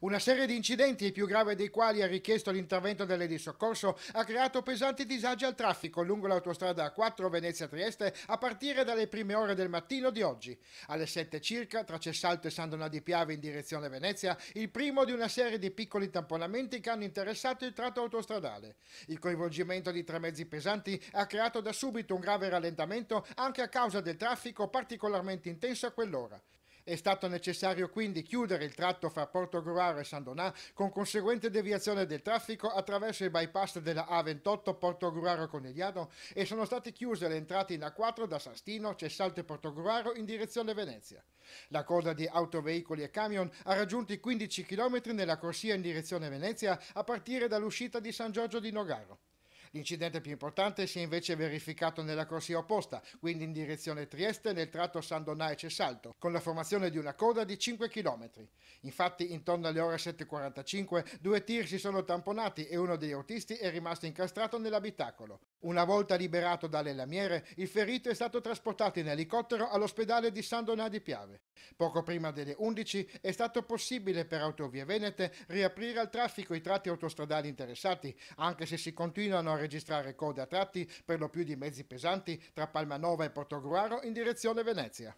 Una serie di incidenti, il più grave dei quali ha richiesto l'intervento delle di soccorso, ha creato pesanti disagi al traffico lungo l'autostrada A4 Venezia-Trieste a partire dalle prime ore del mattino di oggi. Alle 7 circa, tra Cessalto e San Donà di Piave in direzione Venezia, il primo di una serie di piccoli tamponamenti che hanno interessato il tratto autostradale. Il coinvolgimento di tre mezzi pesanti ha creato da subito un grave rallentamento anche a causa del traffico particolarmente intenso a quell'ora. È stato necessario quindi chiudere il tratto fra Porto Gruaro e San Donà con conseguente deviazione del traffico attraverso il bypass della A28 Porto Gruaro Conegliano e sono state chiuse le entrate in A4 da Sastino, Cessalto e Porto Gruaro in direzione Venezia. La coda di autoveicoli e camion ha raggiunto i 15 km nella corsia in direzione Venezia a partire dall'uscita di San Giorgio di Nogaro. L'incidente più importante si è invece verificato nella corsia opposta, quindi in direzione Trieste nel tratto San e cesalto con la formazione di una coda di 5 km. Infatti intorno alle ore 7.45 due tir si sono tamponati e uno degli autisti è rimasto incastrato nell'abitacolo. Una volta liberato dalle lamiere, il ferito è stato trasportato in elicottero all'ospedale di San Donà di Piave. Poco prima delle 11 è stato possibile per Autovie Venete riaprire al traffico i tratti autostradali interessati, anche se si continuano a a registrare code a tratti per lo più di mezzi pesanti tra Palmanova e Portogruaro in direzione Venezia.